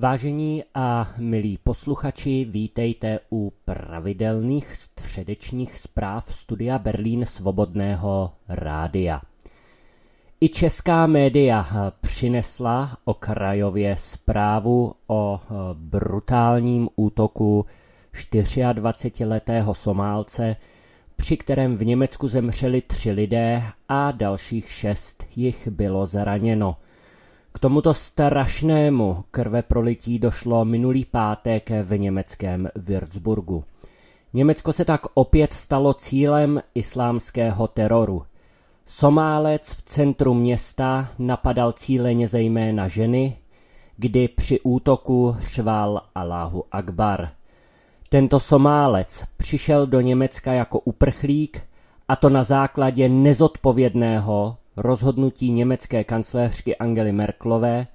Vážení a milí posluchači, vítejte u pravidelných středečních zpráv Studia Berlín Svobodného rádia. I česká média přinesla okrajově zprávu o brutálním útoku 24-letého Somálce, při kterém v Německu zemřeli tři lidé a dalších šest jich bylo zraněno – k tomuto strašnému krveprolití došlo minulý pátek v německém Würzburgu. Německo se tak opět stalo cílem islámského teroru. Somálec v centru města napadal cíleně zejména ženy, kdy při útoku řval Aláhu Akbar. Tento Somálec přišel do Německa jako uprchlík a to na základě nezodpovědného rozhodnutí německé kancléřky Angely Merklové,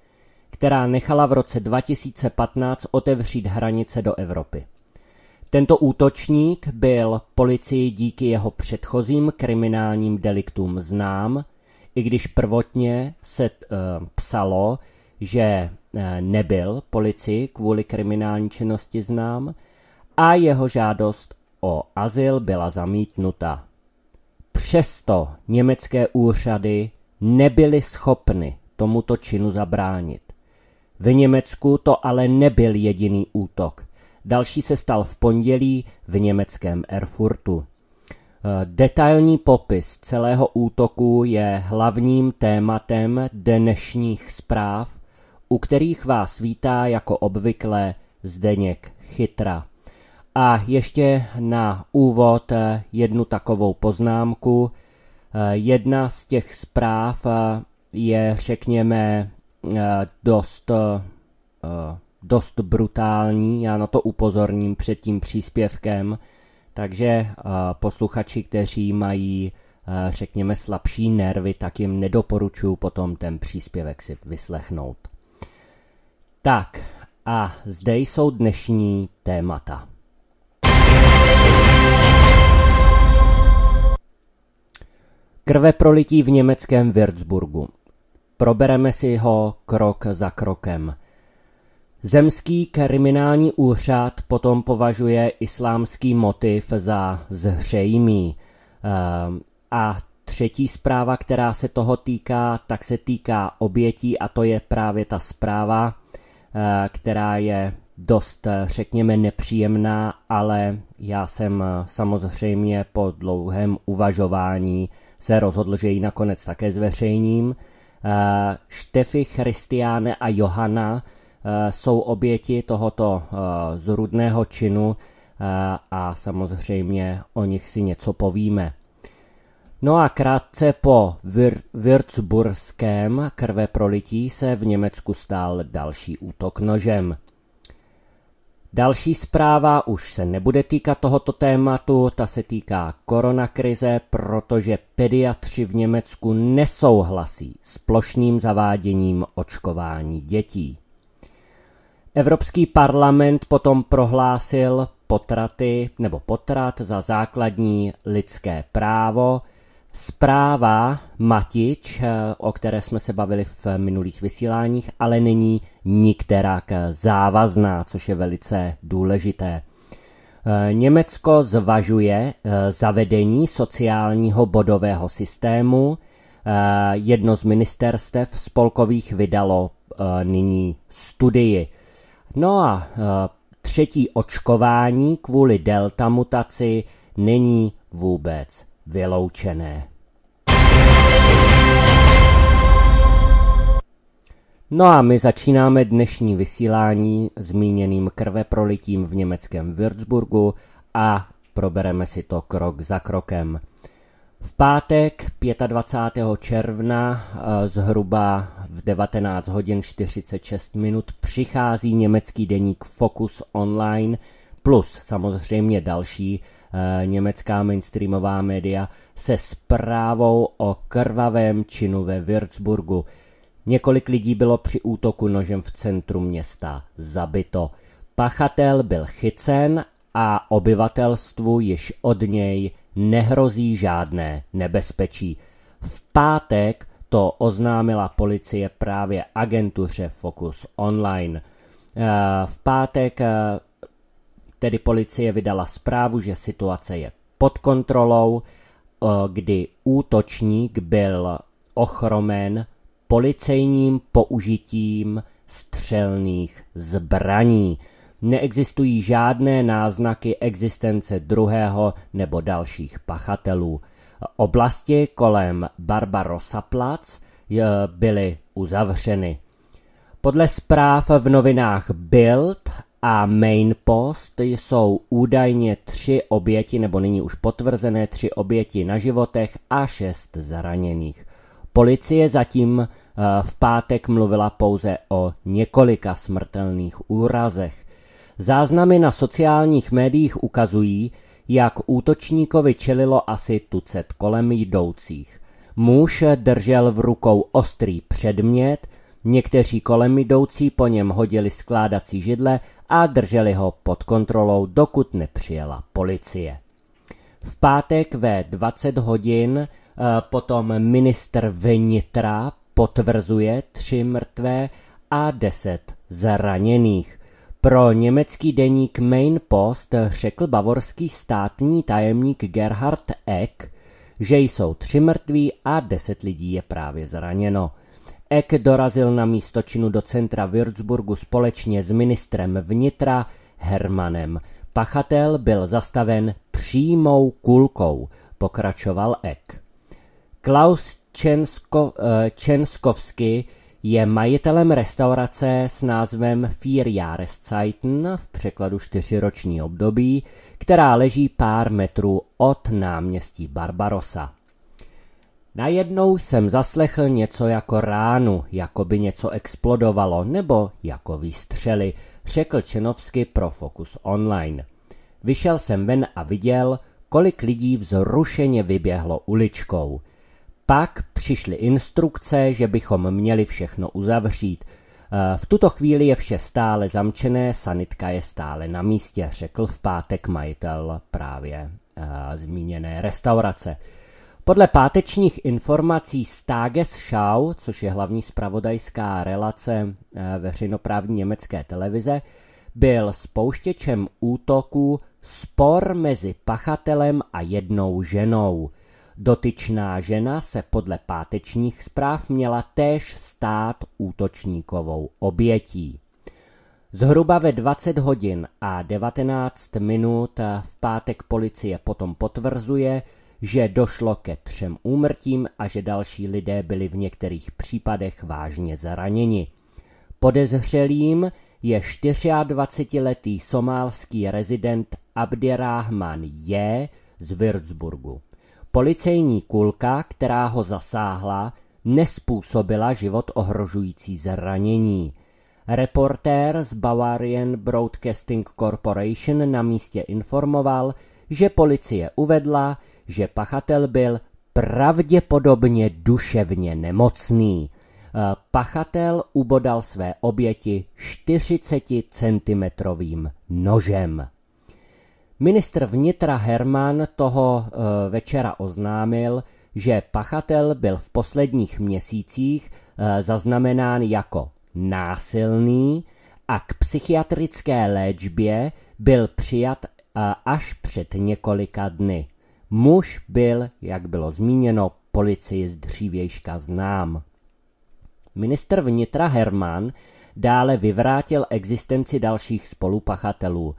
která nechala v roce 2015 otevřít hranice do Evropy. Tento útočník byl policii díky jeho předchozím kriminálním deliktům znám, i když prvotně se uh, psalo, že uh, nebyl policii kvůli kriminální činnosti znám a jeho žádost o azyl byla zamítnuta. Přesto německé úřady nebyly schopny tomuto činu zabránit. V Německu to ale nebyl jediný útok. Další se stal v pondělí v německém Erfurtu. E, detailní popis celého útoku je hlavním tématem dnešních zpráv, u kterých vás vítá jako obvykle Zdeněk Chytra. A ještě na úvod eh, jednu takovou poznámku. Eh, jedna z těch zpráv eh, je, řekněme, dost, dost brutální. Já na to upozorním před tím příspěvkem. Takže posluchači, kteří mají, řekněme, slabší nervy, tak jim nedoporučuji potom ten příspěvek si vyslechnout. Tak a zde jsou dnešní témata. prolití v německém Würzburgu. Probereme si ho krok za krokem. Zemský kriminální úřad potom považuje islámský motiv za zřejmý. Eh, a třetí zpráva, která se toho týká, tak se týká obětí a to je právě ta zpráva, eh, která je dost, eh, řekněme, nepříjemná, ale já jsem eh, samozřejmě po dlouhém uvažování se rozhodl, že ji nakonec také zveřejním. Eh, Štefy, Christiane a Johana jsou oběti tohoto zrudného činu a samozřejmě o nich si něco povíme. No a krátce po Vir- Würzburském krveprolití se v Německu stál další útok nožem. Další zpráva už se nebude týkat tohoto tématu, ta se týká koronakrize, protože pediatři v Německu nesouhlasí s plošným zaváděním očkování dětí. Evropský parlament potom prohlásil potraty nebo potrat za základní lidské právo – Zpráva Matič, eh, o které jsme se bavili v minulých vysíláních, ale není nikterak závazná, což je velice důležité. Eh, Německo zvažuje eh, zavedení sociálního bodového systému. Jedno z ministerstev spolkových vydalo nyní studii. No a třetí očkování kvůli delta mutaci není vůbec vyloučené. No a my začínáme dnešní vysílání zmíněným krveprolitím v německém Würzburgu a probereme si to krok za krokem. V pátek 25. června eh, zhruba v 19 hodin 46 minut přichází německý deník Focus Online plus samozřejmě další eh, německá mainstreamová média se zprávou o krvavém činu ve Würzburgu. Několik lidí bylo při útoku nožem v centru města zabito. Pachatel byl chycen a obyvatelstvu již od něj nehrozí žádné nebezpečí. V pátek to oznámila policie právě agentuře Focus Online. Eh, v pátek eh, tedy policie vydala zprávu, že situace je pod kontrolou, eh, kdy útočník byl ochromen policejním použitím střelných zbraní. Neexistují žádné náznaky existence druhého nebo dalších pachatelů. Oblasti kolem Barbarossa plac eh, byly uzavřeny. Podle zpráv v novinách Bild a Main Post jsou údajně tři oběti, nebo nyní už potvrzené tři oběti na životech a šest zraněných. Policie zatím eh, v pátek mluvila pouze o několika smrtelných úrazech. Záznamy na sociálních médiích ukazují, jak útočníkovi čelilo asi tucet kolem jdoucích. Muž držel v rukou ostrý předmět, Někteří kolem jdoucí po něm hodili skládací židle a drželi ho pod kontrolou, dokud nepřijela policie. V pátek ve 20 hodin eh, potom minister vnitra potvrzuje tři mrtvé a deset zraněných. Pro německý deník Main Post řekl bavorský státní tajemník Gerhard Eck, že jsou tři mrtví a deset lidí je právě zraněno. Ek dorazil na místo činu do centra Würzburgu společně s ministrem vnitra Hermanem. Pachatel byl zastaven přímou kulkou, pokračoval Ek. Klaus Čensko, eh, Čenskovsky je majitelem restaurace s názvem Vier Jahreszeiten v překladu čtyřiroční období, která leží pár metrů od náměstí Barbarosa. Najednou jsem zaslechl něco jako ránu, jako by něco explodovalo, nebo jako výstřely, řekl Čenovsky pro Focus Online. Vyšel jsem ven a viděl, kolik lidí vzrušeně vyběhlo uličkou. Pak přišly instrukce, že bychom měli všechno uzavřít. Eh, v tuto chvíli je vše stále zamčené, sanitka je stále na místě, řekl v pátek majitel právě eh, zmíněné restaurace. Podle pátečních informací Tagesschau, což je hlavní spravodajská relace eh, veřejnoprávní německé televize, byl spouštěčem útoku spor mezi pachatelem a jednou ženou. Dotyčná žena se podle pátečních zpráv měla též stát útočníkovou obětí. Zhruba ve 20 hodin a 19 minut v pátek policie potom potvrzuje, že došlo ke třem úmrtím a že další lidé byli v některých případech vážně zraněni. Podezřelým je 24-letý somálský rezident Abdirahman J. z Würzburgu. Policejní kulka, která ho zasáhla, nespůsobila život ohrožující zranění. Reportér z Bavarian Broadcasting Corporation na místě informoval, že policie uvedla, že pachatel byl pravděpodobně duševně nemocný. E, pachatel ubodal své oběti 40 centimetrovým nožem. Ministr vnitra Herman toho e, večera oznámil, že pachatel byl v posledních měsících e, zaznamenán jako násilný a k psychiatrické léčbě byl přijat až před několika dny. Muž byl, jak bylo zmíněno, policii z dřívějška znám. Minister vnitra Herman dále vyvrátil existenci dalších spolupachatelů.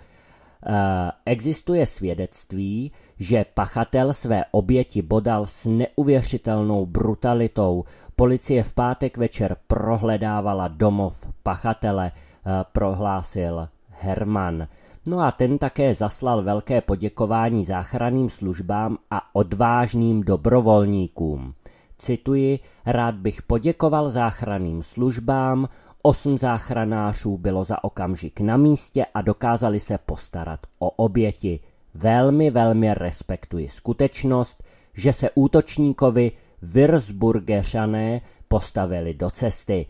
Eh, existuje svědectví, že pachatel své oběti bodal s neuvěřitelnou brutalitou. Policie v pátek večer prohledávala domov pachatele, eh, prohlásil Herman. No a ten také zaslal velké poděkování záchranným službám a odvážným dobrovolníkům. Cituji, rád bych poděkoval záchranným službám, osm záchranářů bylo za okamžik na místě a dokázali se postarat o oběti. Velmi, velmi respektuji skutečnost, že se útočníkovi Würzburgeřané postavili do cesty.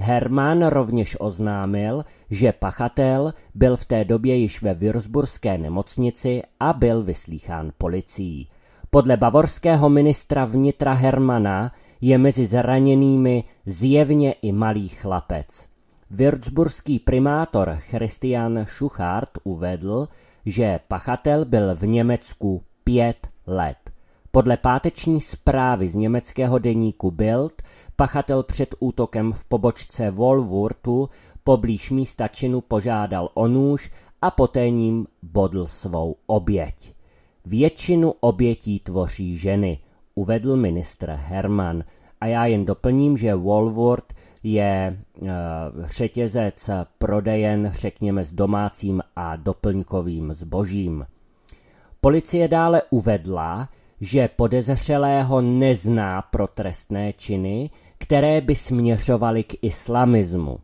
Hermann rovněž oznámil, že pachatel byl v té době již ve Würzburské nemocnici a byl vyslýchán policií. Podle bavorského ministra vnitra Hermana je mezi zraněnými zjevně i malý chlapec. Würzburský primátor Christian Schuchart uvedl, že pachatel byl v Německu pět let. Podle páteční zprávy z německého deníku Bild Pachatel před útokem v pobočce Wolworthu poblíž místa činu požádal o nůž a poté ním bodl svou oběť. Většinu obětí tvoří ženy, uvedl ministr Herman. A já jen doplním, že Walworth je e, řetězec prodejen, řekněme, s domácím a doplňkovým zbožím. Policie dále uvedla, že podezřelého nezná pro trestné činy, které by směřovaly k islamismu.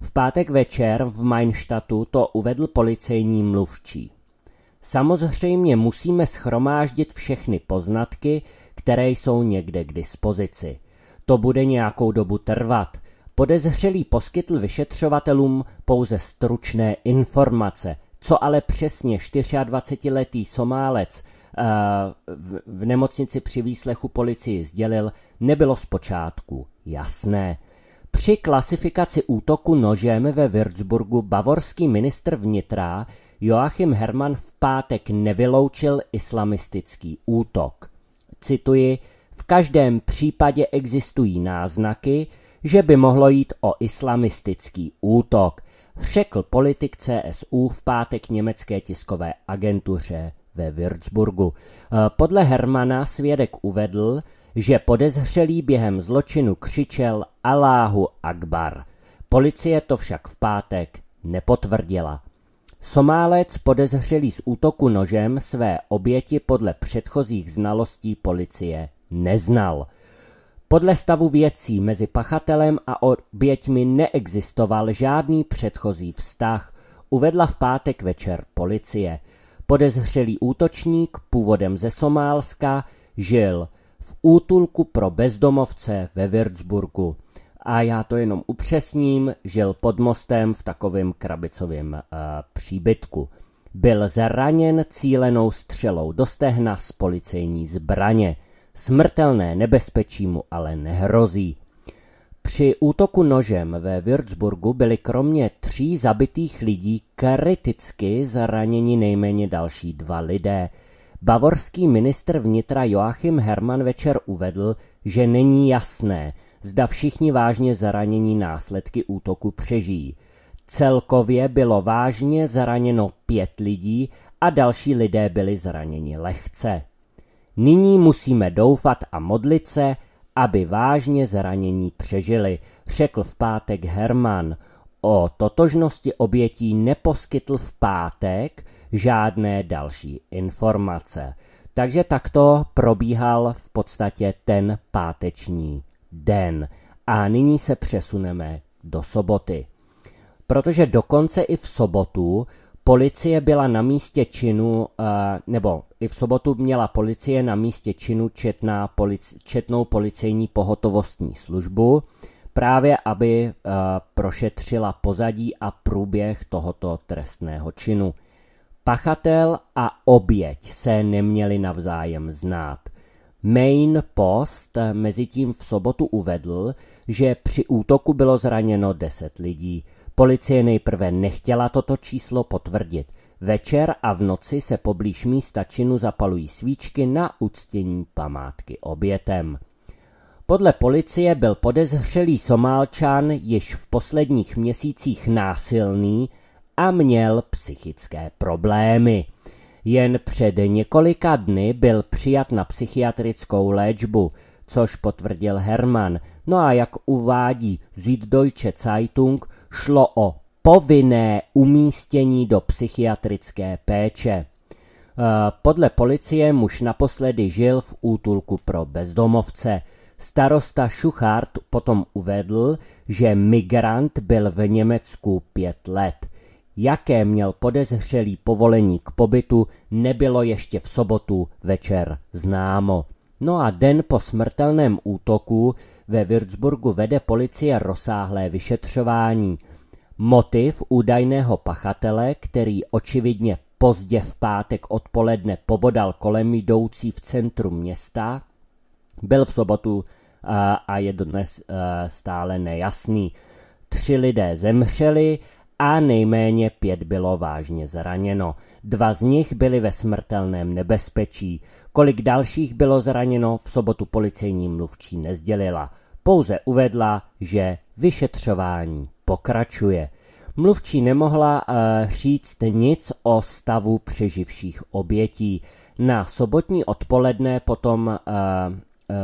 V pátek večer v Mainštatu to uvedl policejní mluvčí. Samozřejmě musíme schromáždit všechny poznatky, které jsou někde k dispozici. To bude nějakou dobu trvat. Podezřelý poskytl vyšetřovatelům pouze stručné informace, co ale přesně 24-letý Somálec Eh, v nemocnici při výslechu policii sdělil, nebylo zpočátku jasné. Při klasifikaci útoku nožem ve Würzburgu bavorský ministr vnitra Joachim Hermann v pátek nevyloučil islamistický útok. Cituji, v každém případě existují náznaky, že by mohlo jít o islamistický útok, řekl politik CSU v pátek německé tiskové agentuře ve Würzburgu. Eh, podle Hermana svědek uvedl, že podezřelý během zločinu křičel Aláhu Akbar. Policie to však v pátek nepotvrdila. Somálec podezřelý z útoku nožem své oběti podle předchozích znalostí policie neznal. Podle stavu věcí mezi pachatelem a oběťmi neexistoval žádný předchozí vztah, uvedla v pátek večer policie. Podezřelý útočník původem ze Somálska žil v útulku pro bezdomovce ve Würzburgu. A já to jenom upřesním, žil pod mostem v takovém krabicovém uh, příbytku. Byl zraněn cílenou střelou do stehna z policejní zbraně. Smrtelné nebezpečí mu ale nehrozí. Při útoku nožem ve Würzburgu byli kromě tří zabitých lidí kriticky zraněni nejméně další dva lidé. Bavorský ministr vnitra Joachim Hermann večer uvedl, že není jasné, zda všichni vážně zranění následky útoku přežijí. Celkově bylo vážně zraněno pět lidí a další lidé byli zraněni lehce. Nyní musíme doufat a modlit se, aby vážně zranění přežili, řekl v pátek Herman. O totožnosti obětí neposkytl v pátek žádné další informace. Takže takto probíhal v podstatě ten páteční den. A nyní se přesuneme do soboty. Protože dokonce i v sobotu Policie byla na místě činu, eh, nebo i v sobotu měla policie na místě činu četná polici, četnou policejní pohotovostní službu, právě aby eh, prošetřila pozadí a průběh tohoto trestného činu. Pachatel a oběť se neměli navzájem znát. Main Post mezitím v sobotu uvedl, že při útoku bylo zraněno 10 lidí – Policie nejprve nechtěla toto číslo potvrdit. Večer a v noci se poblíž místa činu zapalují svíčky na uctění památky obětem. Podle policie byl podezřelý Somálčan již v posledních měsících násilný a měl psychické problémy. Jen před několika dny byl přijat na psychiatrickou léčbu, což potvrdil Herman, No a jak uvádí Süddeutsche Zeitung, šlo o povinné umístění do psychiatrické péče. E, podle policie muž naposledy žil v útulku pro bezdomovce. Starosta Schuchart potom uvedl, že migrant byl v Německu pět let. Jaké měl podezřelý povolení k pobytu, nebylo ještě v sobotu večer známo. No a den po smrtelném útoku ve Würzburgu vede policie rozsáhlé vyšetřování. Motiv údajného pachatele, který očividně pozdě v pátek odpoledne pobodal kolem jdoucí v centru města, byl v sobotu a je dnes stále nejasný. Tři lidé zemřeli, a nejméně pět bylo vážně zraněno. Dva z nich byli ve smrtelném nebezpečí. Kolik dalších bylo zraněno, v sobotu policejní mluvčí nezdělila. Pouze uvedla, že vyšetřování pokračuje. Mluvčí nemohla uh, říct nic o stavu přeživších obětí. Na sobotní odpoledne potom uh,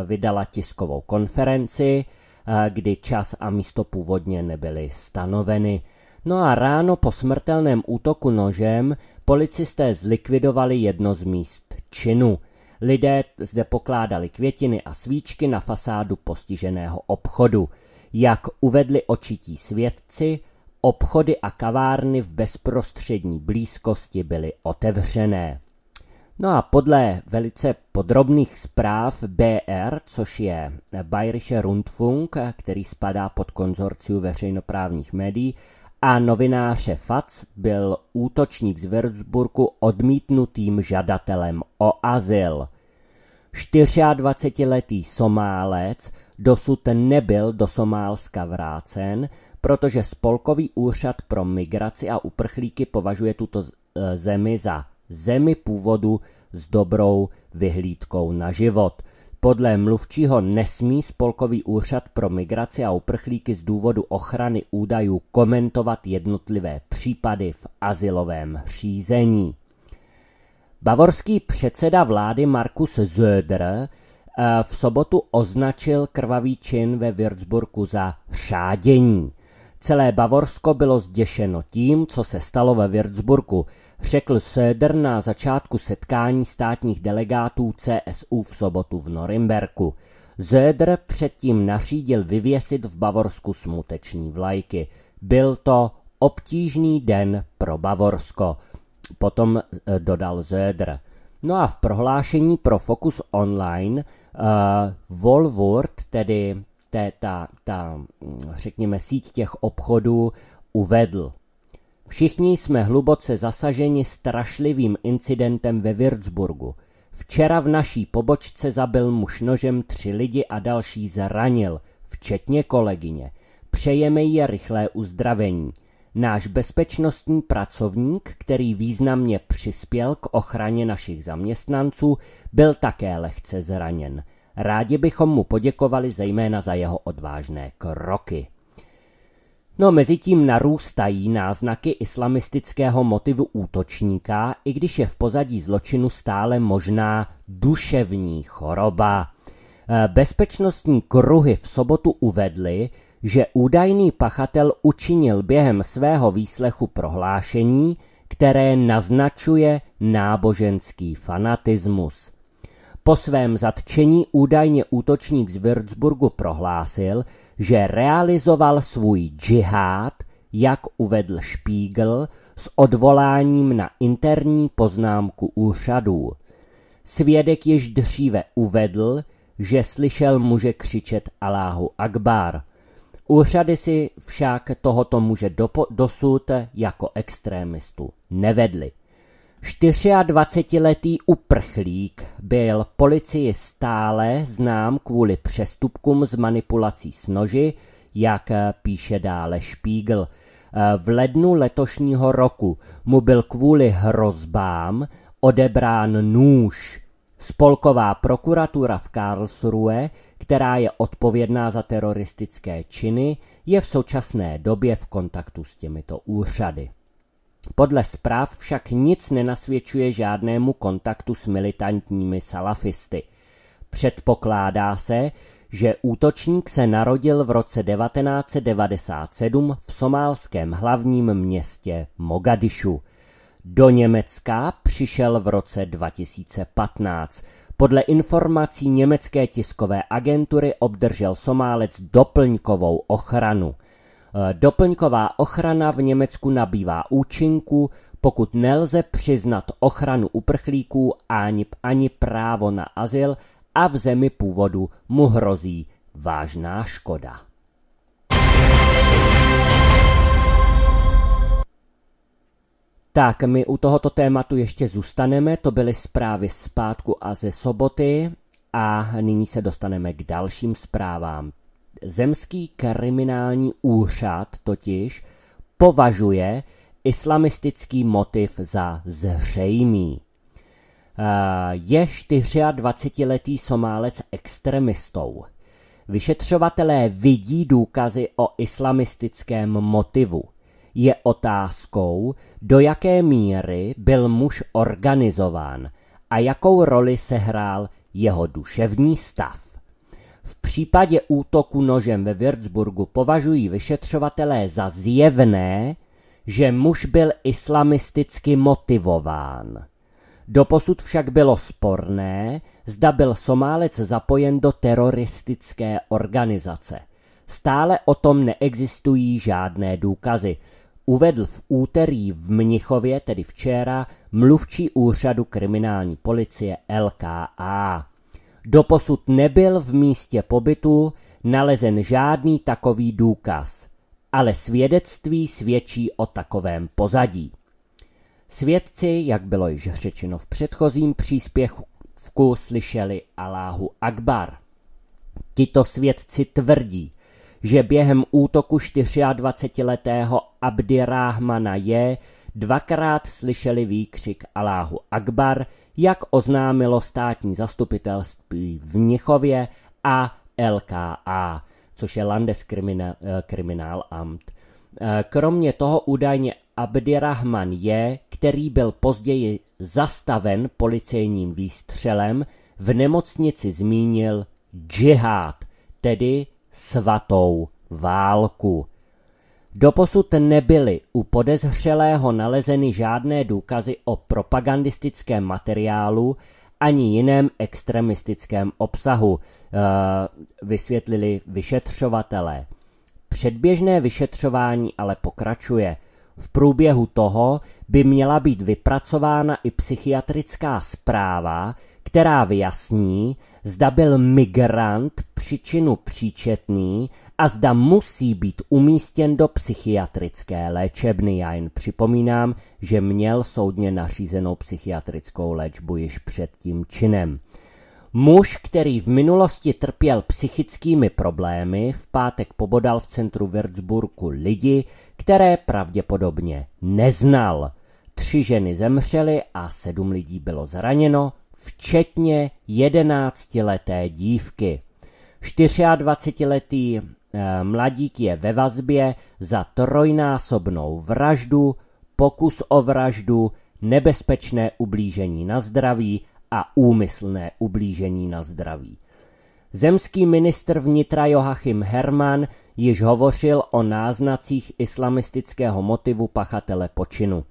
vydala tiskovou konferenci, uh, kdy čas a místo původně nebyly stanoveny. No a ráno po smrtelném útoku nožem policisté zlikvidovali jedno z míst činu. Lidé zde pokládali květiny a svíčky na fasádu postiženého obchodu. Jak uvedli očití svědci, obchody a kavárny v bezprostřední blízkosti byly otevřené. No a podle velice podrobných zpráv BR, což je Bayerische Rundfunk, který spadá pod konzorciu veřejnoprávních médií, a novináře Fac byl útočník z Würzburgu odmítnutým žadatelem o azyl. 24-letý Somálec dosud nebyl do Somálska vrácen, protože Spolkový úřad pro migraci a uprchlíky považuje tuto e, zemi za zemi původu s dobrou vyhlídkou na život – podle mluvčího nesmí Spolkový úřad pro migraci a uprchlíky z důvodu ochrany údajů komentovat jednotlivé případy v asilovém řízení. Bavorský předseda vlády Markus Söder eh, v sobotu označil krvavý čin ve Würzburgu za řádění. Celé Bavorsko bylo zděšeno tím, co se stalo ve Würzburgu řekl Söder na začátku setkání státních delegátů CSU v sobotu v Norimberku. Söder předtím nařídil vyvěsit v Bavorsku smuteční vlajky. Byl to obtížný den pro Bavorsko, potom eh, dodal Söder. No a v prohlášení pro Focus Online uh, eh, Volvort, tedy té, ta, ta, hm, řekněme, síť těch obchodů, uvedl. Všichni jsme hluboce zasaženi strašlivým incidentem ve Würzburgu. Včera v naší pobočce zabil muž nožem tři lidi a další zranil, včetně kolegyně. Přejeme jí rychlé uzdravení. Náš bezpečnostní pracovník, který významně přispěl k ochraně našich zaměstnanců, byl také lehce zraněn. Rádi bychom mu poděkovali zejména za jeho odvážné kroky. No mezitím narůstají náznaky islamistického motivu útočníka, i když je v pozadí zločinu stále možná duševní choroba. Eh, bezpečnostní kruhy v sobotu uvedly, že údajný pachatel učinil během svého výslechu prohlášení, které naznačuje náboženský fanatismus. Po svém zatčení údajně útočník z Würzburgu prohlásil, že realizoval svůj džihád, jak uvedl Spiegel, s odvoláním na interní poznámku úřadů. Svědek již dříve uvedl, že slyšel muže křičet Aláhu Akbar. Úřady si však tohoto muže dosud jako extrémistu nevedly. 24-letý uprchlík byl policii stále znám kvůli přestupkům z manipulací s noži, jak píše dále Špígl. V lednu letošního roku mu byl kvůli hrozbám odebrán nůž. Spolková prokuratura v Karlsruhe, která je odpovědná za teroristické činy, je v současné době v kontaktu s těmito úřady. Podle zpráv však nic nenasvědčuje žádnému kontaktu s militantními salafisty. Předpokládá se, že útočník se narodil v roce 1997 v somálském hlavním městě Mogadišu. Do Německa přišel v roce 2015. Podle informací německé tiskové agentury obdržel Somálec doplňkovou ochranu. Eh, doplňková ochrana v Německu nabývá účinku, pokud nelze přiznat ochranu uprchlíků ani, ani právo na azyl a v zemi původu mu hrozí vážná škoda. Tak, my u tohoto tématu ještě zůstaneme, to byly zprávy z pátku a ze soboty a nyní se dostaneme k dalším zprávám. Zemský kriminální úřad totiž považuje islamistický motiv za zřejmý. Eh, je 24-letý Somálec extremistou. Vyšetřovatelé vidí důkazy o islamistickém motivu. Je otázkou, do jaké míry byl muž organizován a jakou roli sehrál jeho duševní stav. V případě útoku nožem ve Würzburgu považují vyšetřovatelé za zjevné, že muž byl islamisticky motivován. Doposud však bylo sporné, zda byl Somálec zapojen do teroristické organizace. Stále o tom neexistují žádné důkazy. Uvedl v úterý v Mnichově, tedy včera, mluvčí úřadu kriminální policie LKA. Doposud nebyl v místě pobytu nalezen žádný takový důkaz, ale svědectví svědčí o takovém pozadí. Svědci, jak bylo již řečeno v předchozím příspěvku, slyšeli Aláhu Akbar. Tito svědci tvrdí, že během útoku 24-letého Abdiráhmana je dvakrát slyšeli výkřik Aláhu Akbar – jak oznámilo státní zastupitelství v Mnichově a LKA, což je Landeskriminalamt. Eh, eh, kromě toho údajně Abdirahman je, který byl později zastaven policejním výstřelem, v nemocnici zmínil džihad, tedy svatou válku. Doposud nebyly u podezřelého nalezeny žádné důkazy o propagandistickém materiálu ani jiném extremistickém obsahu, eh, vysvětlili vyšetřovatelé. Předběžné vyšetřování ale pokračuje. V průběhu toho by měla být vypracována i psychiatrická zpráva, která vyjasní, zda byl migrant příčinu příčetný a zda musí být umístěn do psychiatrické léčebny. Já jen připomínám, že měl soudně nařízenou psychiatrickou léčbu již před tím činem. Muž, který v minulosti trpěl psychickými problémy, v pátek pobodal v centru Würzburku lidi, které pravděpodobně neznal. Tři ženy zemřely a sedm lidí bylo zraněno, včetně jedenáctileté dívky. 24-letý Eh, mladík je ve vazbě za trojnásobnou vraždu, pokus o vraždu, nebezpečné ublížení na zdraví a úmyslné ublížení na zdraví. Zemský ministr vnitra Joachim Hermann již hovořil o náznacích islamistického motivu pachatele počinu.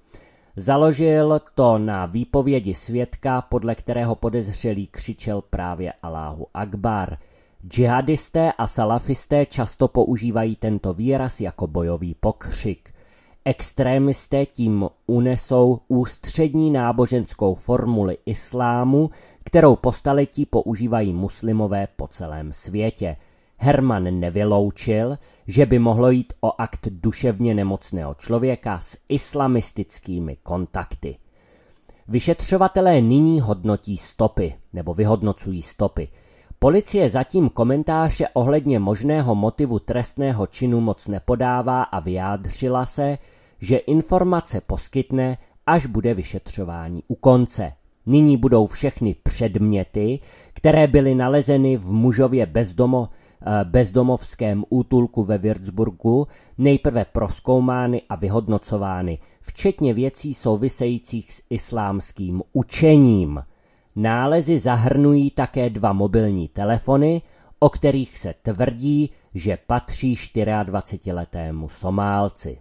Založil to na výpovědi svědka, podle kterého podezřelý křičel právě Aláhu Akbar – Džihadisté a salafisté často používají tento výraz jako bojový pokřik. Extrémisté tím unesou ústřední náboženskou formuli islámu, kterou po staletí používají muslimové po celém světě. Herman nevyloučil, že by mohlo jít o akt duševně nemocného člověka s islamistickými kontakty. Vyšetřovatelé nyní hodnotí stopy, nebo vyhodnocují stopy – Policie zatím komentáře ohledně možného motivu trestného činu moc nepodává a vyjádřila se, že informace poskytne, až bude vyšetřování u konce. Nyní budou všechny předměty, které byly nalezeny v mužově bezdomo, eh, bezdomovském útulku ve Würzburgu, nejprve proskoumány a vyhodnocovány, včetně věcí souvisejících s islámským učením – Nálezy zahrnují také dva mobilní telefony, o kterých se tvrdí, že patří 24-letému Somálci.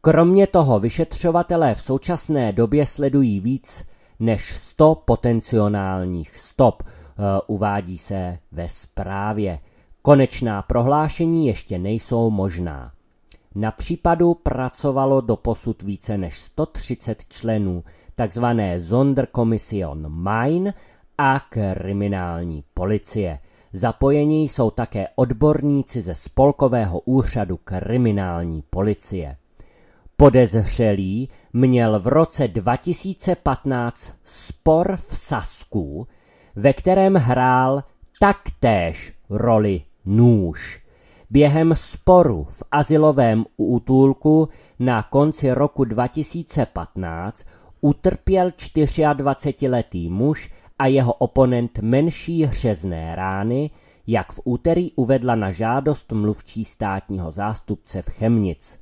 Kromě toho vyšetřovatelé v současné době sledují víc než 100 potenciálních stop, eh, uvádí se ve zprávě. Konečná prohlášení ještě nejsou možná. Na případu pracovalo doposud více než 130 členů takzvané Sonderkommission Main a kriminální policie. Zapojení jsou také odborníci ze Spolkového úřadu kriminální policie. Podezřelý měl v roce 2015 spor v Sasku, ve kterém hrál taktéž roli nůž. Během sporu v asilovém útulku na konci roku 2015 utrpěl 24-letý muž a jeho oponent menší hřezné rány, jak v úterý uvedla na žádost mluvčí státního zástupce v Chemnic.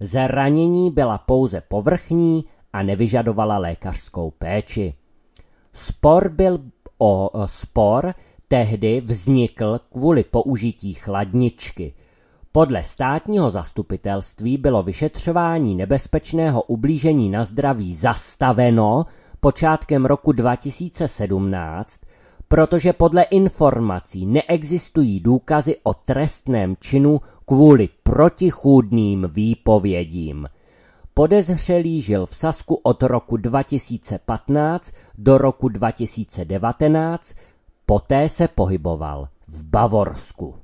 Zranění byla pouze povrchní a nevyžadovala lékařskou péči. Spor byl o spor tehdy vznikl kvůli použití chladničky. Podle státního zastupitelství bylo vyšetřování nebezpečného ublížení na zdraví zastaveno počátkem roku 2017, protože podle informací neexistují důkazy o trestném činu kvůli protichůdným výpovědím. Podezřelý žil v Sasku od roku 2015 do roku 2019 Poté se pohyboval v Bavorsku.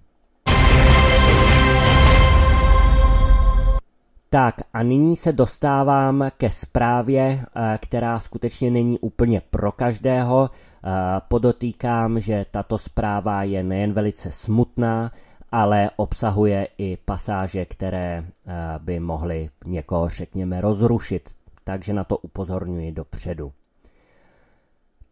Tak a nyní se dostávám ke zprávě, eh, která skutečně není úplně pro každého. Eh, podotýkám, že tato zpráva je nejen velice smutná, ale obsahuje i pasáže, které eh, by mohly někoho, řekněme, rozrušit. Takže na to upozorňuji dopředu.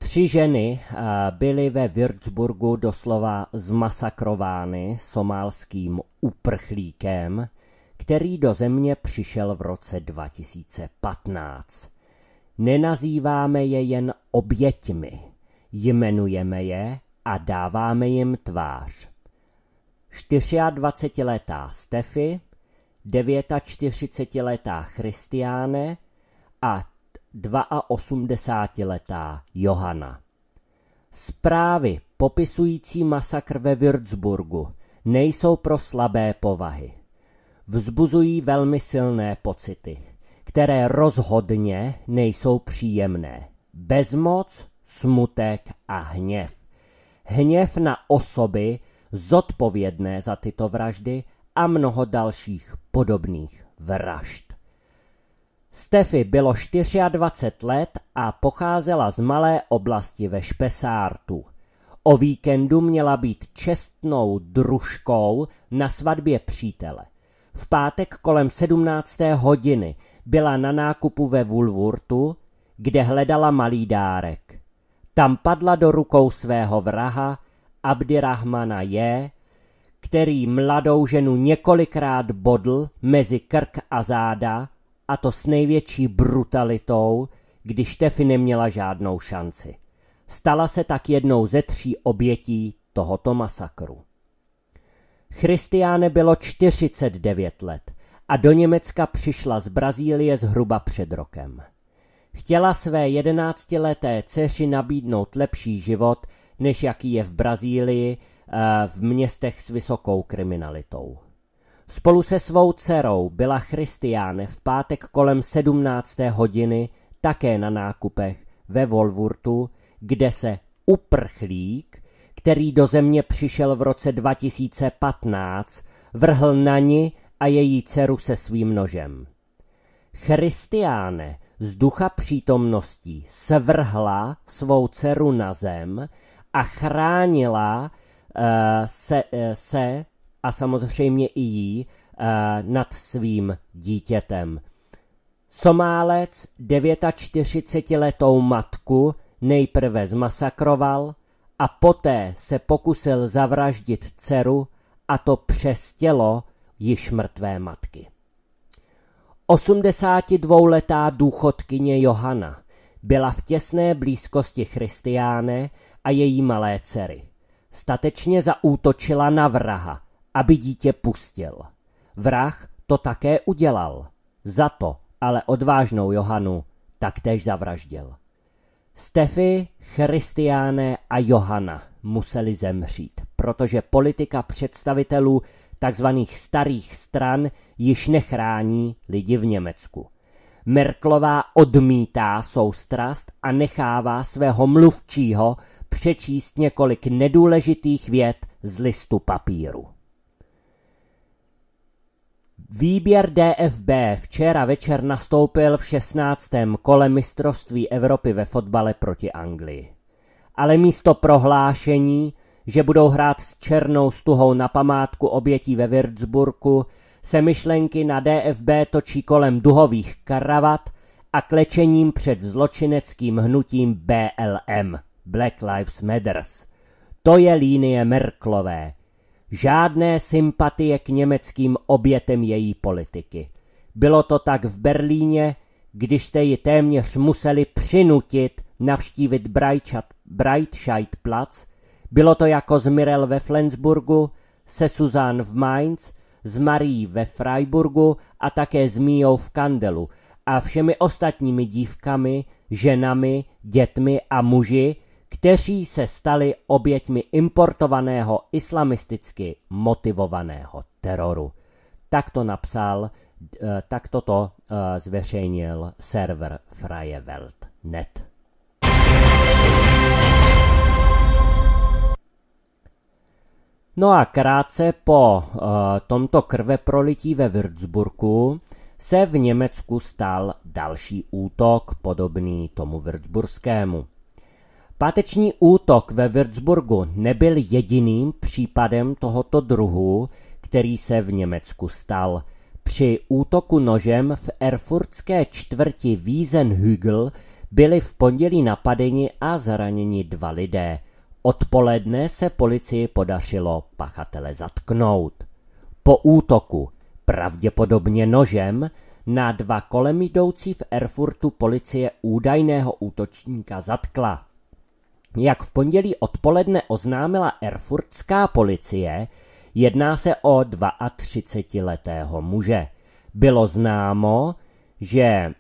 Tři ženy eh, byly ve Würzburgu doslova zmasakrovány somálským uprchlíkem, který do země přišel v roce 2015. Nenazýváme je jen oběťmi, jmenujeme je a dáváme jim tvář. 24-letá Stefy, 49-letá Christiane a 82-letá Johana. Zprávy popisující masakr ve Würzburgu nejsou pro slabé povahy. Vzbuzují velmi silné pocity, které rozhodně nejsou příjemné. Bezmoc, smutek a hněv. Hněv na osoby zodpovědné za tyto vraždy a mnoho dalších podobných vražd. Steffi bylo 24 let a pocházela z malé oblasti ve Špesártu. O víkendu měla být čestnou družkou na svatbě přítele. V pátek kolem 17. hodiny byla na nákupu ve Vulvurtu, kde hledala malý dárek. Tam padla do rukou svého vraha Abdirahmana J., který mladou ženu několikrát bodl mezi krk a záda a to s největší brutalitou, když Tefi neměla žádnou šanci. Stala se tak jednou ze tří obětí tohoto masakru. Christiane bylo 49 let a do Německa přišla z Brazílie zhruba před rokem. Chtěla své 11 leté dceři nabídnout lepší život, než jaký je v Brazílii, eh, v městech s vysokou kriminalitou. Spolu se svou dcerou byla Christiane v pátek kolem 17. hodiny také na nákupech ve Volvurtu, kde se uprchlík, který do země přišel v roce 2015, vrhl na ni a její dceru se svým nožem. Christiane z ducha přítomností svrhla svou dceru na zem a chránila uh, se, uh, se a samozřejmě i jí eh, nad svým dítětem. Somálec 49-letou matku nejprve zmasakroval a poté se pokusil zavraždit dceru a to přes tělo již mrtvé matky. 82-letá důchodkyně Johana byla v těsné blízkosti Christiáne a její malé dcery. Statečně zaútočila na vraha, aby dítě pustil. Vrah to také udělal. Za to ale odvážnou Johanu taktéž zavraždil. Stefy, Christiane a Johana museli zemřít, protože politika představitelů tzv. starých stran již nechrání lidi v Německu. Merklová odmítá soustrast a nechává svého mluvčího přečíst několik nedůležitých věd z listu papíru. Výběr DFB včera večer nastoupil v šestnáctém kole mistrovství Evropy ve fotbale proti Anglii. Ale místo prohlášení, že budou hrát s černou stuhou na památku obětí ve Würzburgu, se myšlenky na DFB točí kolem duhových karavat a klečením před zločineckým hnutím BLM – Black Lives Matters. To je línie Merklové – žádné sympatie k německým obětem její politiky. Bylo to tak v Berlíně, když jste ji téměř museli přinutit navštívit Breitscheidplatz, bylo to jako z Mirel ve Flensburgu, se Susan v Mainz, s Marí ve Freiburgu a také s Míjou v Kandelu a všemi ostatními dívkami, ženami, dětmi a muži, kteří se stali oběťmi importovaného islamisticky motivovaného teroru. Tak to napsal, eh, tak toto eh, zveřejnil server Freie No a krátce po eh, tomto krveprolití ve Würzburgu se v Německu stal další útok podobný tomu würzburskému. Páteční útok ve Würzburgu nebyl jediným případem tohoto druhu, který se v Německu stal. Při útoku nožem v erfurtské čtvrti Wiesenhügel byli v pondělí napadeni a zraněni dva lidé. Odpoledne se policii podařilo pachatele zatknout. Po útoku, pravděpodobně nožem, na dva kolem jdoucí v Erfurtu policie údajného útočníka zatkla. Jak v pondělí odpoledne oznámila erfurtská policie, jedná se o 32-letého muže. Bylo známo, že eh,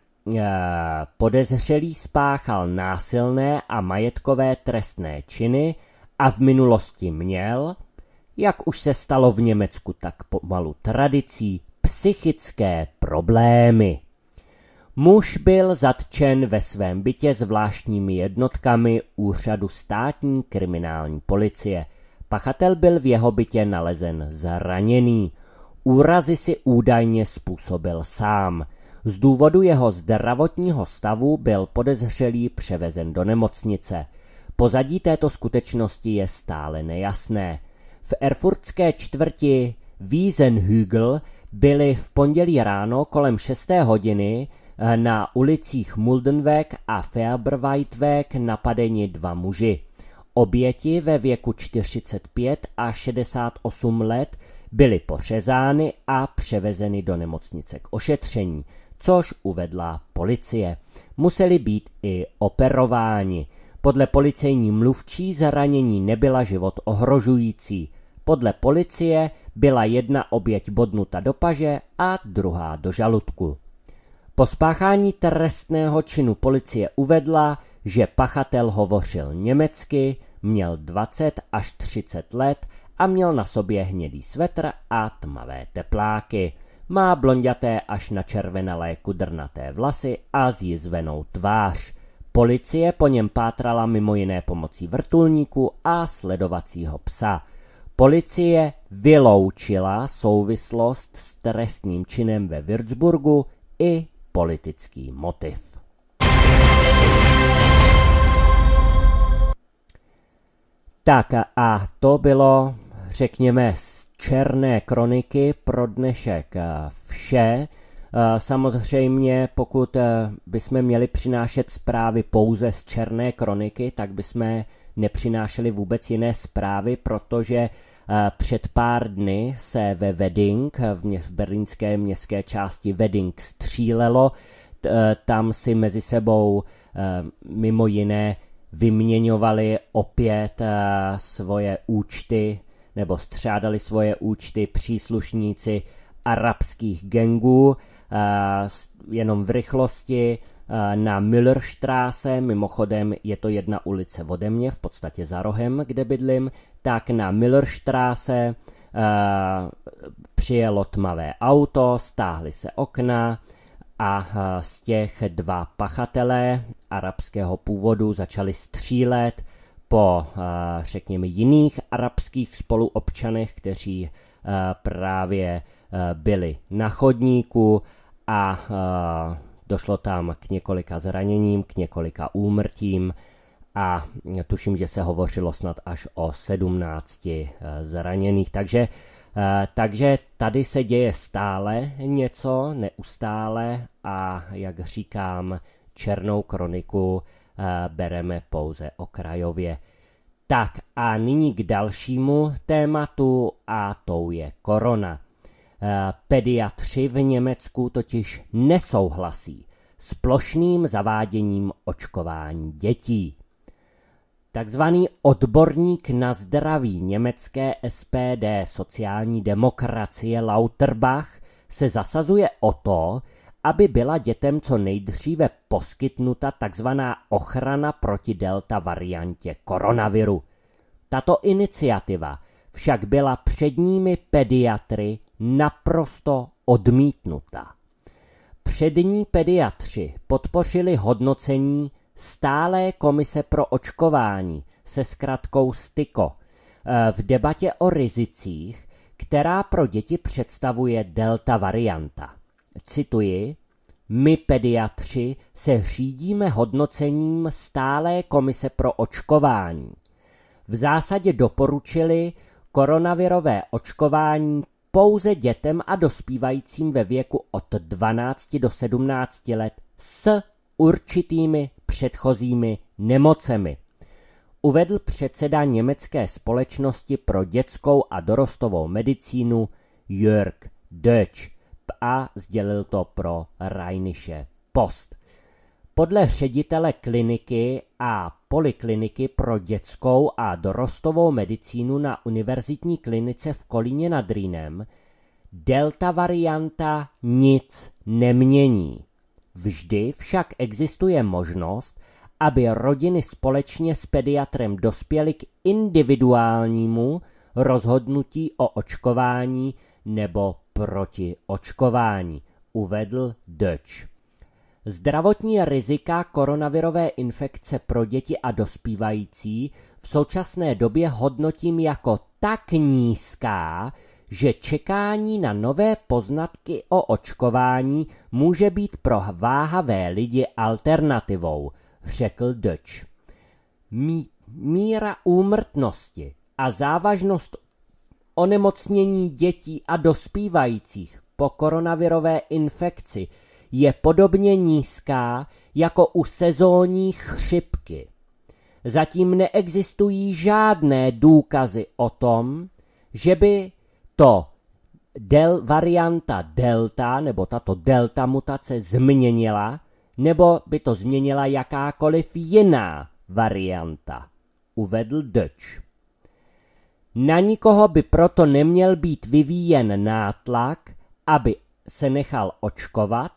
podezřelý spáchal násilné a majetkové trestné činy a v minulosti měl, jak už se stalo v Německu tak pomalu tradicí, psychické problémy. Muž byl zatčen ve svém bytě zvláštními jednotkami úřadu státní kriminální policie. Pachatel byl v jeho bytě nalezen zraněný. Úrazy si údajně způsobil sám. Z důvodu jeho zdravotního stavu byl podezřelý převezen do nemocnice. Pozadí této skutečnosti je stále nejasné. V erfurtské čtvrti Wiesenhügel byly v pondělí ráno kolem 6. hodiny Eh, na ulicích Muldenweg a Feabrweitweg napadeni dva muži. Oběti ve věku 45 a 68 let byly pořezány a převezeny do nemocnice k ošetření, což uvedla policie. Museli být i operováni. Podle policejní mluvčí zranění nebyla život ohrožující. Podle policie byla jedna oběť bodnuta do paže a druhá do žaludku. Po spáchání trestného činu policie uvedla, že pachatel hovořil německy, měl 20 až 30 let a měl na sobě hnědý svetr a tmavé tepláky. Má blonděté až na červenalé kudrnaté vlasy a zjizvenou tvář. Policie po něm pátrala mimo jiné pomocí vrtulníku a sledovacího psa. Policie vyloučila souvislost s trestným činem ve Würzburgu i politický motiv. Tak a to bylo, řekněme, z černé kroniky pro dnešek vše. Eh, samozřejmě, pokud eh, bychom měli přinášet zprávy pouze z černé kroniky, tak bychom nepřinášeli vůbec jiné zprávy, protože Eh, před pár dny se ve Wedding, eh, v, mě, v berlínské městské části Wedding, střílelo. Eh, tam si mezi sebou mimo jiné vyměňovali opět svoje účty nebo střádali svoje účty příslušníci arabských gengů jenom v rychlosti Eh, na Müllerstraße, mimochodem je to jedna ulice ode mě, v podstatě za rohem, kde bydlím, tak na Müllerstraße eh, přijelo tmavé auto, stáhly se okna, a eh, z těch dva pachatelé arabského původu začali střílet po, řekněme, jiných arabských spoluobčanech, kteří právě byli na chodníku a Došlo tam k několika zraněním, k několika úmrtím a tuším, že se hovořilo snad až o 17 eh, zraněných. Takže, eh, takže tady se děje stále něco, neustále a jak říkám, černou kroniku eh, bereme pouze okrajově. Tak a nyní k dalšímu tématu a tou je korona. Eh, pediatři v Německu totiž nesouhlasí s plošným zaváděním očkování dětí. Takzvaný odborník na zdraví německé SPD sociální demokracie Lauterbach se zasazuje o to, aby byla dětem co nejdříve poskytnuta takzvaná ochrana proti delta variantě koronaviru. Tato iniciativa však byla předními pediatry naprosto odmítnuta. Přední pediatři podpořili hodnocení Stálé komise pro očkování se zkratkou STYKO eh, v debatě o rizicích, která pro děti představuje delta varianta. Cituji, my pediatři se řídíme hodnocením Stálé komise pro očkování. V zásadě doporučili koronavirové očkování pouze dětem a dospívajícím ve věku od 12 do 17 let s určitými předchozími nemocemi. Uvedl předseda Německé společnosti pro dětskou a dorostovou medicínu Jörg Deutsch a sdělil to pro Rheinische Post. Podle ředitele kliniky a polikliniky pro dětskou a dorostovou medicínu na univerzitní klinice v Kolíně nad Rýnem delta varianta nic nemění. Vždy však existuje možnost, aby rodiny společně s pediatrem dospěly k individuálnímu rozhodnutí o očkování nebo proti očkování, uvedl Dutch. Zdravotní rizika koronavirové infekce pro děti a dospívající v současné době hodnotím jako tak nízká, že čekání na nové poznatky o očkování může být pro váhavé lidi alternativou, řekl Dutch. míra úmrtnosti a závažnost onemocnění dětí a dospívajících po koronavirové infekci je podobně nízká jako u sezónní chřipky. Zatím neexistují žádné důkazy o tom, že by to del, varianta delta nebo tato delta mutace změnila, nebo by to změnila jakákoliv jiná varianta, uvedl Dutch. Na nikoho by proto neměl být vyvíjen nátlak, aby se nechal očkovat,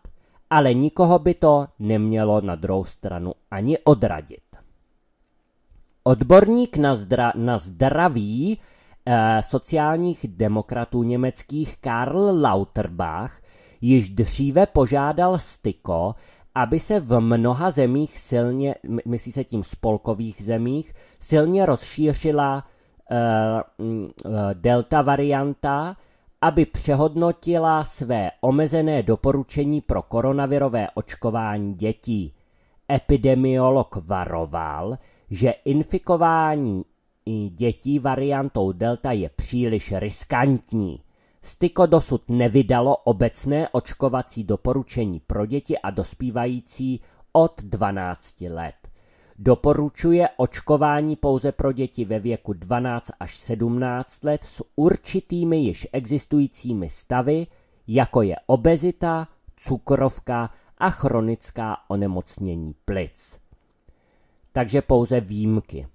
ale nikoho by to nemělo na druhou stranu ani odradit. Odborník na, zdra, na zdraví e, sociálních demokratů německých Karl Lauterbach již dříve požádal Styko, aby se v mnoha zemích silně, myslí se tím spolkových zemích, silně rozšířila e, delta varianta, aby přehodnotila své omezené doporučení pro koronavirové očkování dětí. Epidemiolog varoval, že infikování dětí variantou Delta je příliš riskantní. Styko dosud nevydalo obecné očkovací doporučení pro děti a dospívající od 12 let. Doporučuje očkování pouze pro děti ve věku 12 až 17 let s určitými již existujícími stavy, jako je obezita, cukrovka a chronická onemocnění plic. Takže pouze výjimky.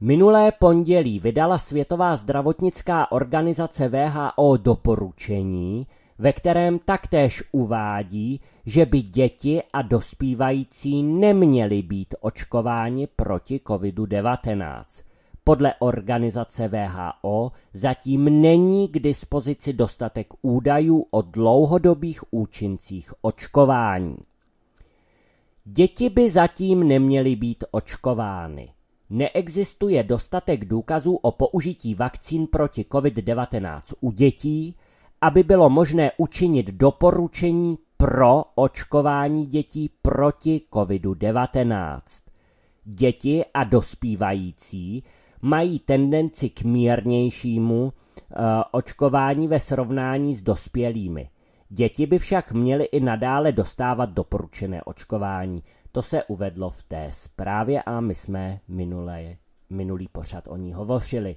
Minulé pondělí vydala Světová zdravotnická organizace VHO doporučení, ve kterém taktéž uvádí, že by děti a dospívající neměli být očkováni proti COVID-19. Podle organizace VHO zatím není k dispozici dostatek údajů o dlouhodobých účincích očkování. Děti by zatím neměly být očkovány. Neexistuje dostatek důkazů o použití vakcín proti COVID-19 u dětí, aby bylo možné učinit doporučení pro očkování dětí proti COVID-19. Děti a dospívající mají tendenci k mírnějšímu e, očkování ve srovnání s dospělými. Děti by však měly i nadále dostávat doporučené očkování. To se uvedlo v té zprávě a my jsme minulé, minulý pořad o ní hovořili.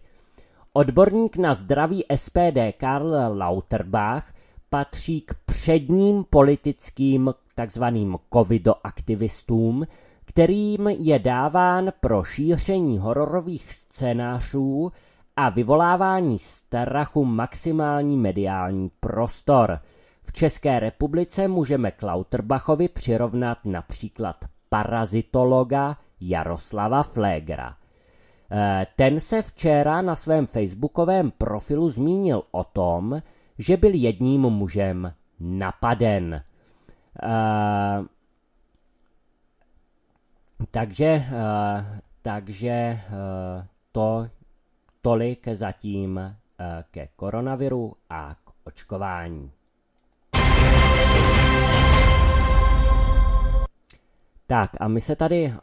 Odborník na zdraví SPD Karl Lauterbach patří k předním politickým takzvaným covidoaktivistům, kterým je dáván pro šíření hororových scénářů a vyvolávání strachu maximální mediální prostor. V České republice můžeme Klauterbachovi přirovnat například parazitologa Jaroslava Flégra. Eh, ten se včera na svém facebookovém profilu zmínil o tom, že byl jedním mužem napaden. Eh, takže, eh, takže to tolik zatím ke koronaviru a k očkování. Tak a my se tady eh,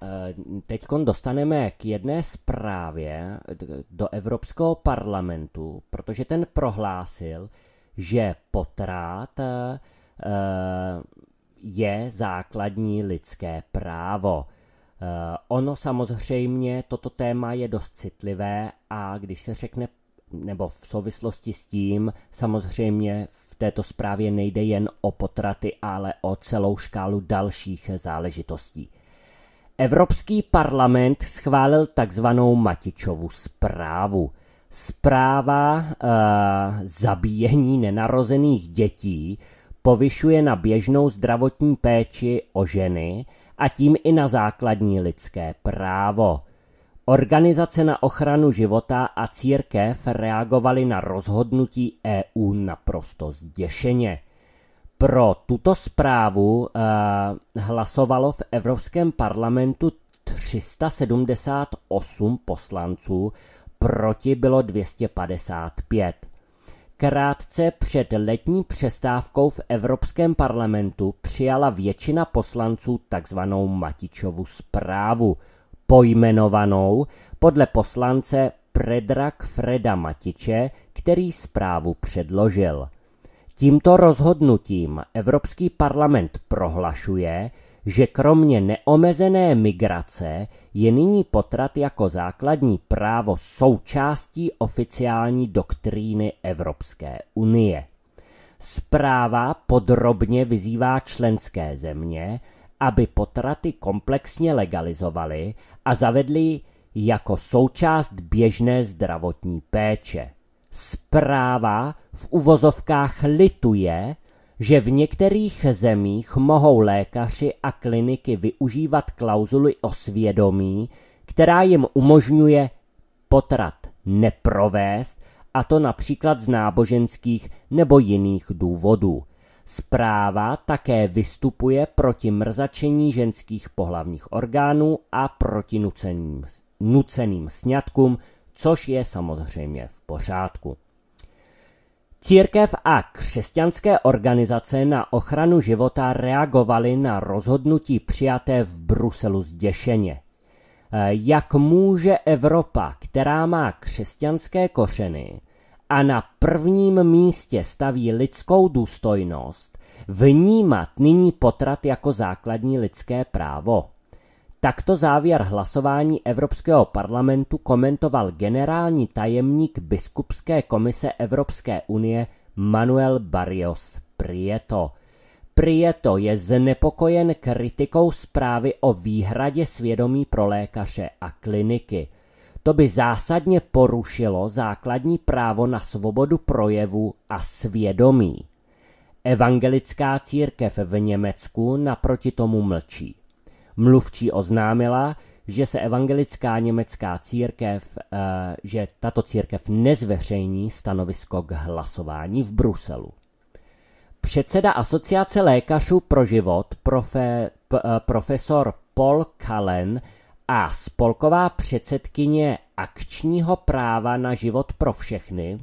teď dostaneme k jedné zprávě do Evropského parlamentu, protože ten prohlásil, že potrát eh, eh, je základní lidské právo. Ono samozřejmě, toto téma je dost citlivé a když se řekne, nebo v souvislosti s tím, samozřejmě této zprávě nejde jen o potraty, ale o celou škálu dalších záležitostí. Evropský parlament schválil takzvanou Matičovu zprávu. Zpráva e, zabíjení nenarozených dětí povyšuje na běžnou zdravotní péči o ženy a tím i na základní lidské právo. Organizace na ochranu života a církev reagovaly na rozhodnutí EU naprosto zděšeně. Pro tuto zprávu eh, hlasovalo v Evropském parlamentu 378 poslanců, proti bylo 255. Krátce před letní přestávkou v Evropském parlamentu přijala většina poslanců takzvanou Matičovu zprávu – pojmenovanou podle poslance Predrag Freda Matiče, který zprávu předložil. Tímto rozhodnutím Evropský parlament prohlašuje, že kromě neomezené migrace je nyní potrat jako základní právo součástí oficiální doktríny Evropské unie. Zpráva podrobně vyzývá členské země, aby potraty komplexně legalizovali a zavedli jako součást běžné zdravotní péče. Zpráva v uvozovkách lituje, že v některých zemích mohou lékaři a kliniky využívat klauzuly o svědomí, která jim umožňuje potrat neprovést, a to například z náboženských nebo jiných důvodů. Zpráva také vystupuje proti mrzačení ženských pohlavních orgánů a proti nuceným, nuceným sňatkům, což je samozřejmě v pořádku. Církev a křesťanské organizace na ochranu života reagovaly na rozhodnutí přijaté v Bruselu zděšeně. Eh, jak může Evropa, která má křesťanské kořeny, a na prvním místě staví lidskou důstojnost, vnímat nyní potrat jako základní lidské právo. Takto závěr hlasování Evropského parlamentu komentoval generální tajemník Biskupské komise Evropské unie Manuel Barrios Prieto. Prieto je znepokojen kritikou zprávy o výhradě svědomí pro lékaře a kliniky – to by zásadně porušilo základní právo na svobodu projevu a svědomí. Evangelická církev v Německu naproti tomu mlčí. Mluvčí oznámila, že se evangelická německá církev, eh, že tato církev nezveřejní stanovisko k hlasování v Bruselu. Předseda Asociace lékařů pro život, profe, p, eh, profesor Paul Kallen, a spolková předsedkyně akčního práva na život pro všechny,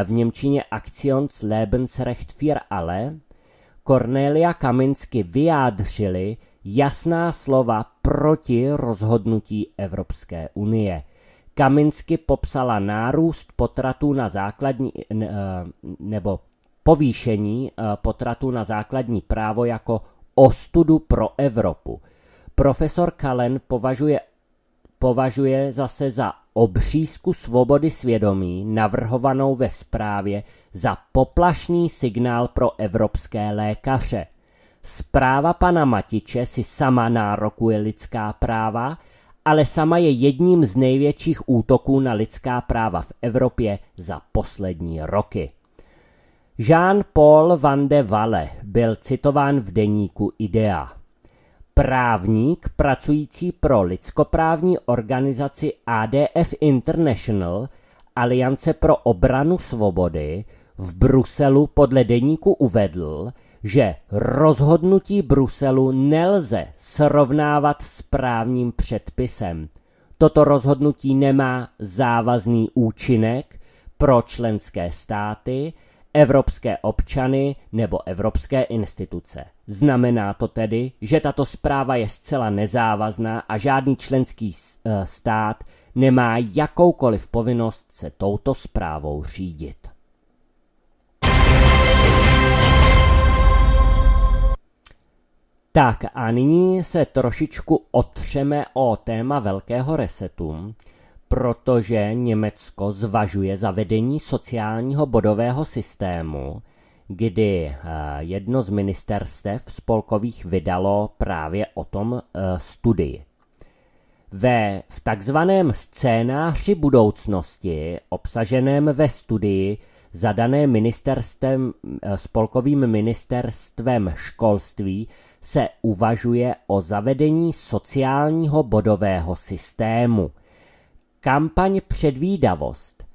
eh, v Němčině Aktions Lebensrecht für alle, Cornelia Kaminsky vyjádřili jasná slova proti rozhodnutí Evropské unie. Kaminsky popsala nárůst potratů na základní eh, nebo povýšení eh, potratů na základní právo jako ostudu pro Evropu – Profesor Kalen považuje považuje zase za obřízku svobody svědomí navrhovanou ve zprávě za poplašný signál pro evropské lékaře. Zpráva pana Matiče si sama nárokuje lidská práva, ale sama je jedním z největších útoků na lidská práva v Evropě za poslední roky. Jean-Paul van de Valle byl citován v deníku Idea. Právník pracující pro lidskoprávní organizaci ADF International Aliance pro obranu svobody v Bruselu podle deníku uvedl, že rozhodnutí Bruselu nelze srovnávat s právním předpisem. Toto rozhodnutí nemá závazný účinek pro členské státy, evropské občany nebo evropské instituce. Znamená to tedy, že tato zpráva je zcela nezávazná a žádný členský eh, stát nemá jakoukoliv povinnost se touto zprávou řídit. Tak a nyní se trošičku otřeme o téma velkého resetu, protože Německo zvažuje zavedení sociálního bodového systému, kdy eh, jedno z ministerstev spolkových vydalo právě o tom eh, studii. Ve v takzvaném scénáři budoucnosti, obsaženém ve studii, zadané ministerstvem, eh, spolkovým ministerstvem školství, se uvažuje o zavedení sociálního bodového systému. Kampaň předvídavost,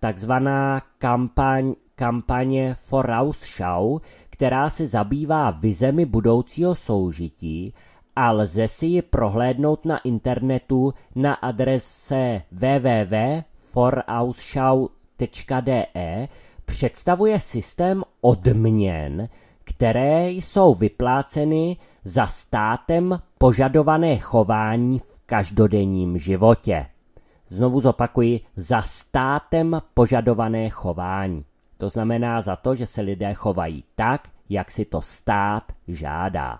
takzvaná kampaň kampaně Vorausschau, která se zabývá vizemi budoucího soužití a lze si ji prohlédnout na internetu na adrese www.vorausschau.de, představuje systém odměn, které jsou vypláceny za státem požadované chování v každodenním životě. Znovu zopakuji, za státem požadované chování. To znamená za to, že se lidé chovají tak, jak si to stát žádá.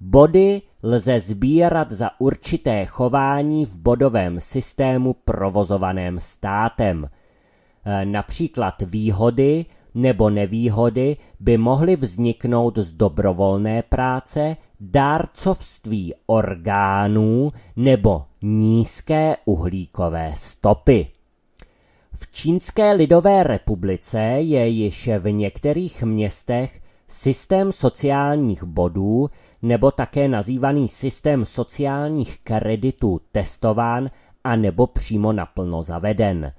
Body lze sbírat za určité chování v bodovém systému provozovaném státem. E, například výhody nebo nevýhody by mohly vzniknout z dobrovolné práce, dárcovství orgánů nebo nízké uhlíkové stopy. V Čínské lidové republice je již v některých městech systém sociálních bodů nebo také nazývaný systém sociálních kreditů testován a nebo přímo naplno zaveden.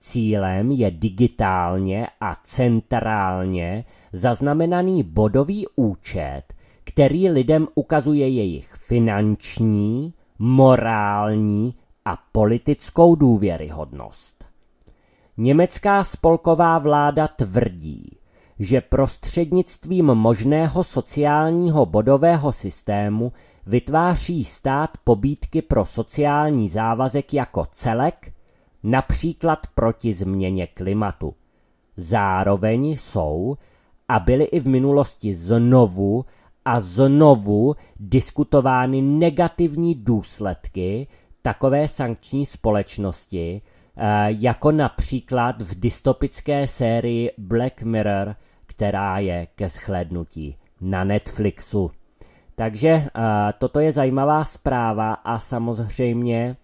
Cílem je digitálně a centrálně zaznamenaný bodový účet, který lidem ukazuje jejich finanční, morální a politickou důvěryhodnost. Německá spolková vláda tvrdí, že prostřednictvím možného sociálního bodového systému vytváří stát pobídky pro sociální závazek jako celek, například proti změně klimatu. Zároveň jsou a byly i v minulosti znovu a znovu diskutovány negativní důsledky takové sankční společnosti, Eh, jako například v dystopické sérii Black Mirror, která je ke shlédnutí na Netflixu. Takže eh, toto je zajímavá zpráva a samozřejmě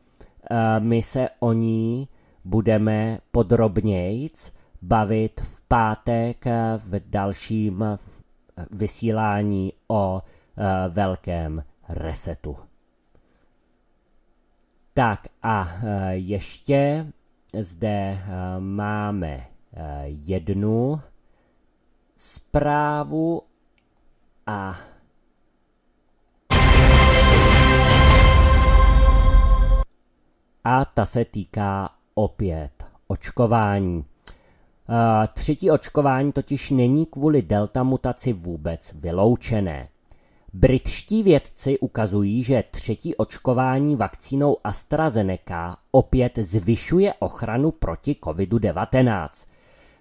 eh, my se o ní budeme podrobnějc bavit v pátek v dalším vysílání o velkém resetu. Tak a ještě zde eh, máme eh, jednu zprávu a a ta se týká opět očkování. Eh, třetí očkování totiž není kvůli delta mutaci vůbec vyloučené. Britští vědci ukazují, že třetí očkování vakcínou AstraZeneca opět zvyšuje ochranu proti COVID-19.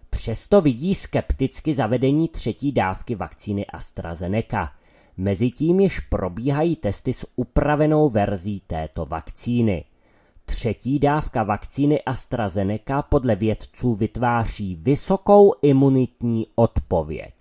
Přesto vidí skepticky zavedení třetí dávky vakcíny AstraZeneca. Mezitím již probíhají testy s upravenou verzí této vakcíny. Třetí dávka vakcíny AstraZeneca podle vědců vytváří vysokou imunitní odpověď.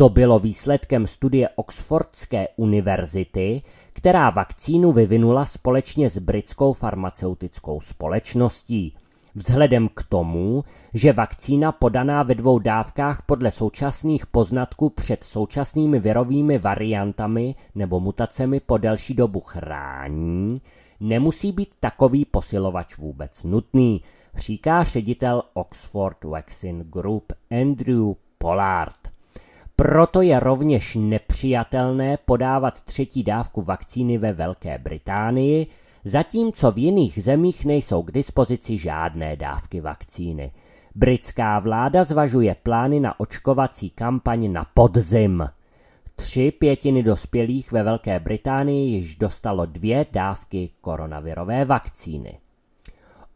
To bylo výsledkem studie Oxfordské univerzity, která vakcínu vyvinula společně s britskou farmaceutickou společností. Vzhledem k tomu, že vakcína podaná ve dvou dávkách podle současných poznatků před současnými virovými variantami nebo mutacemi po delší dobu chrání, nemusí být takový posilovač vůbec nutný, říká ředitel Oxford Vaccine Group Andrew Pollard. Proto je rovněž nepřijatelné podávat třetí dávku vakcíny ve Velké Británii, zatímco v jiných zemích nejsou k dispozici žádné dávky vakcíny. Britská vláda zvažuje plány na očkovací kampaň na podzim. Tři pětiny dospělých ve Velké Británii již dostalo dvě dávky koronavirové vakcíny.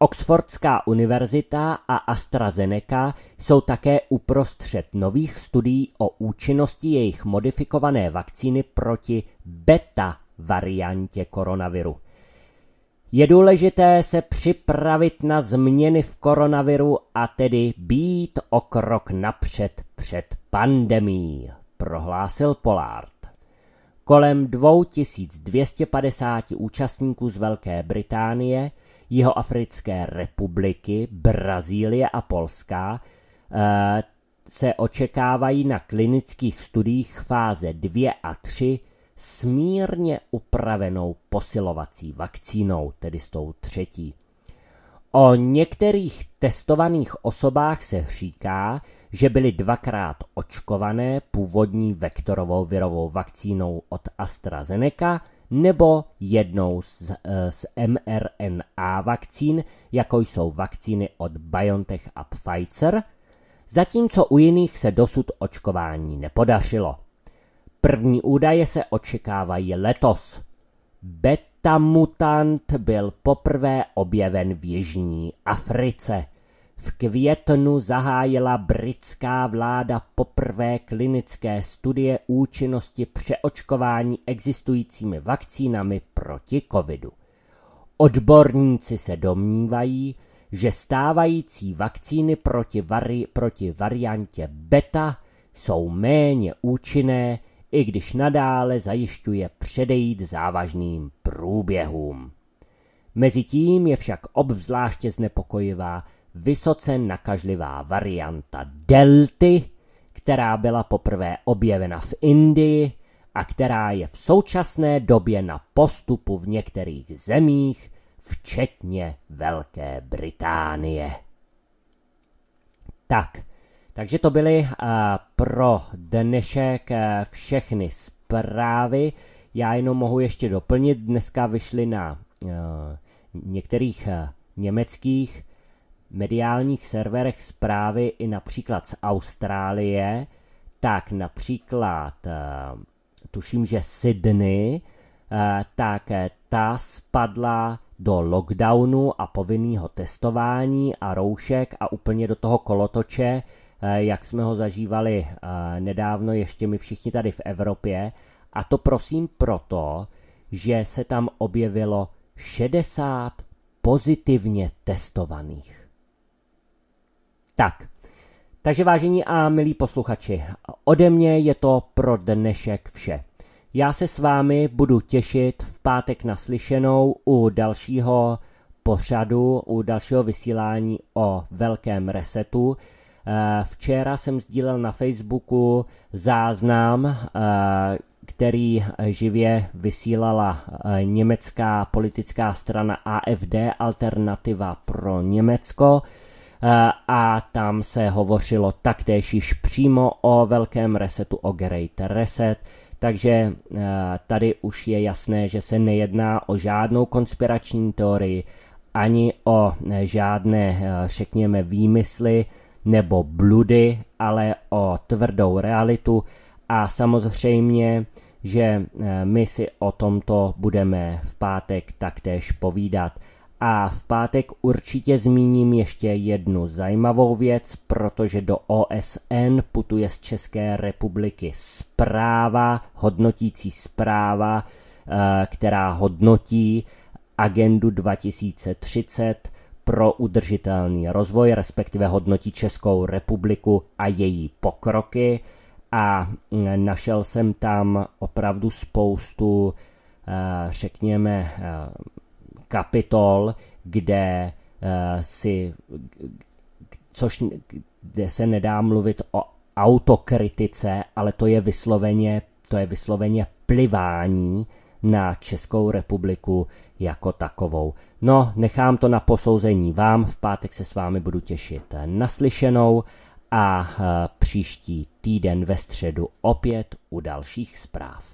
Oxfordská univerzita a AstraZeneca jsou také uprostřed nových studií o účinnosti jejich modifikované vakcíny proti beta variantě koronaviru. Je důležité se připravit na změny v koronaviru a tedy být o krok napřed před pandemí, prohlásil Polard. Kolem 2250 účastníků z Velké Británie – Jihoafrické republiky, Brazílie a Polska eh, se očekávají na klinických studiích fáze 2 a 3 s mírně upravenou posilovací vakcínou, tedy s tou třetí. O některých testovaných osobách se říká, že byly dvakrát očkované původní vektorovou virovou vakcínou od AstraZeneca nebo jednou z, eh, z mRNA vakcín, jako jsou vakcíny od BioNTech a Pfizer, zatímco u jiných se dosud očkování nepodařilo. První údaje se očekávají letos. Beta mutant byl poprvé objeven v Jižní Africe – v květnu zahájila britská vláda poprvé klinické studie účinnosti přeočkování existujícími vakcínami proti covidu. Odborníci se domnívají, že stávající vakcíny proti, vari, proti variantě beta jsou méně účinné, i když nadále zajišťuje předejít závažným průběhům. Mezitím je však obzvláště znepokojivá vysoce nakažlivá varianta delty, která byla poprvé objevena v Indii a která je v současné době na postupu v některých zemích, včetně Velké Británie. Tak, takže to byly uh, pro dnešek uh, všechny zprávy. Já jenom mohu ještě doplnit, dneska vyšly na uh, některých uh, německých mediálních serverech zprávy i například z Austrálie, tak například eh, tuším, že Sydney, eh, tak eh, ta spadla do lockdownu a povinného testování a roušek a úplně do toho kolotoče, jak jsme ho zažívali nedávno ještě my všichni tady v Evropě. A to prosím proto, že se tam objevilo 60 pozitivně testovaných. Tak, takže vážení a milí posluchači, ode mě je to pro dnešek vše. Já se s vámi budu těšit v pátek naslyšenou u dalšího pořadu, u dalšího vysílání o velkém resetu. Eh, včera jsem sdílel na Facebooku záznam, eh, který živě vysílala eh, německá politická strana AFD Alternativa pro Německo. Eh, a tam se hovořilo taktéž již přímo o velkém resetu, o Great Reset, takže eh, tady už je jasné, že se nejedná o žádnou konspirační teorii, ani o eh, žádné, řekněme, výmysly nebo bludy, ale o tvrdou realitu a samozřejmě, že my si o tomto budeme v pátek taktéž povídat. A v pátek určitě zmíním ještě jednu zajímavou věc, protože do OSN putuje z České republiky zpráva, hodnotící zpráva, eh, která hodnotí agendu 2030 pro udržitelný rozvoj, respektive hodnotí Českou republiku a její pokroky. A eh, našel jsem tam opravdu spoustu, eh, řekněme, kapitol, kde eh, si, což kde se nedá mluvit o autokritice, ale to je vysloveně, to je vysloveně plivání na Českou republiku jako takovou. No, nechám to na posouzení vám, v pátek se s vámi budu těšit naslyšenou a eh, příští týden ve středu opět u dalších zpráv.